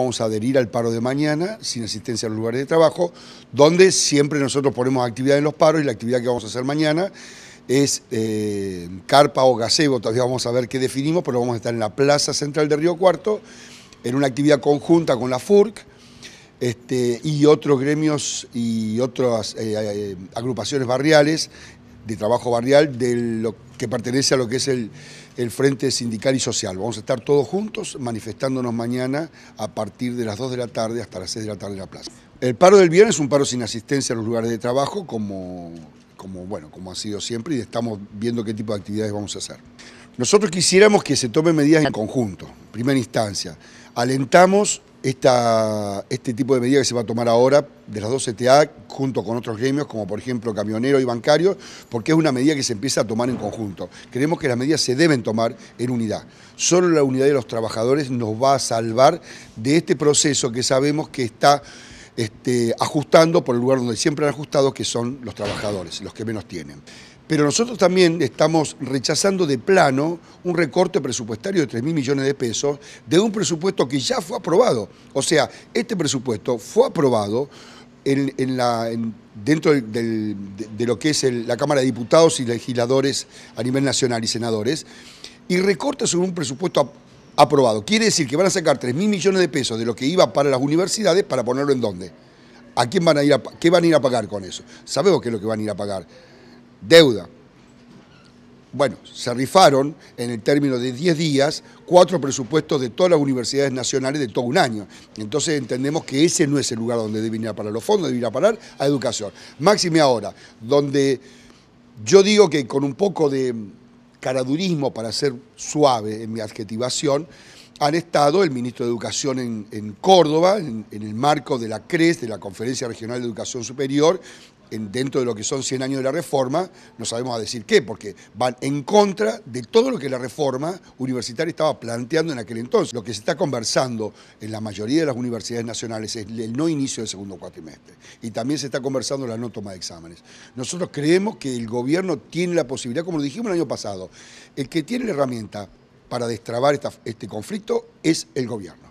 vamos a adherir al paro de mañana, sin asistencia a los lugares de trabajo, donde siempre nosotros ponemos actividad en los paros y la actividad que vamos a hacer mañana es eh, carpa o gazebo, todavía vamos a ver qué definimos, pero vamos a estar en la Plaza Central de Río Cuarto, en una actividad conjunta con la FURC este, y otros gremios y otras eh, eh, agrupaciones barriales de trabajo barrial de lo que pertenece a lo que es el, el, Frente Sindical y Social. Vamos a estar todos juntos manifestándonos mañana a partir de las 2 de la tarde hasta las 6 de la tarde en la plaza. El paro del viernes es un paro sin asistencia a los lugares de trabajo, como, como, bueno, como ha sido siempre, y estamos viendo qué tipo de actividades vamos a hacer. Nosotros quisiéramos que se tomen medidas en conjunto, en primera instancia. Alentamos este tipo de medida que se va a tomar ahora de las dos CTA e junto con otros gremios, como por ejemplo camioneros y Bancario, porque es una medida que se empieza a tomar en conjunto. Creemos que las medidas se deben tomar en unidad. Solo la unidad de los trabajadores nos va a salvar de este proceso que sabemos que está este, ajustando por el lugar donde siempre han ajustado, que son los trabajadores, los que menos tienen. Pero nosotros también estamos rechazando de plano un recorte presupuestario de 3 mil millones de pesos de un presupuesto que ya fue aprobado. O sea, este presupuesto fue aprobado en, dentro de, lo que es la Cámara de Diputados y legisladores a nivel nacional y senadores, y recorta sobre un presupuesto aprobado. Quiere decir que van a sacar 3 mil millones de pesos de lo que iba para las universidades para ponerlo en dónde. ¿A quién van a ir a, qué van a ir a pagar con eso? Sabemos qué es lo que van a ir a pagar. Deuda. Bueno, se rifaron en el término de 10 días cuatro presupuestos de todas las universidades nacionales de todo un año. Entonces entendemos que ese no es el lugar donde deben ir a parar los fondos, deben ir a parar a educación. Máxime ahora, donde yo digo que con un poco de, caradurismo, para ser suave en mi adjetivación, han estado el ministro de Educación en, Córdoba, en, el marco de la CRES, de la Conferencia Regional de Educación Superior, en, dentro de lo que son 100 años de la reforma, no sabemos a decir qué, porque van en contra de todo lo que la reforma universitaria estaba planteando en aquel entonces. Lo que se está conversando en la mayoría de las universidades nacionales es el no inicio del segundo cuatrimestre y también se está conversando la no toma de exámenes. Nosotros creemos que el gobierno tiene la posibilidad, como lo dijimos el año pasado, el que tiene la herramienta para destrabar este conflicto es el gobierno.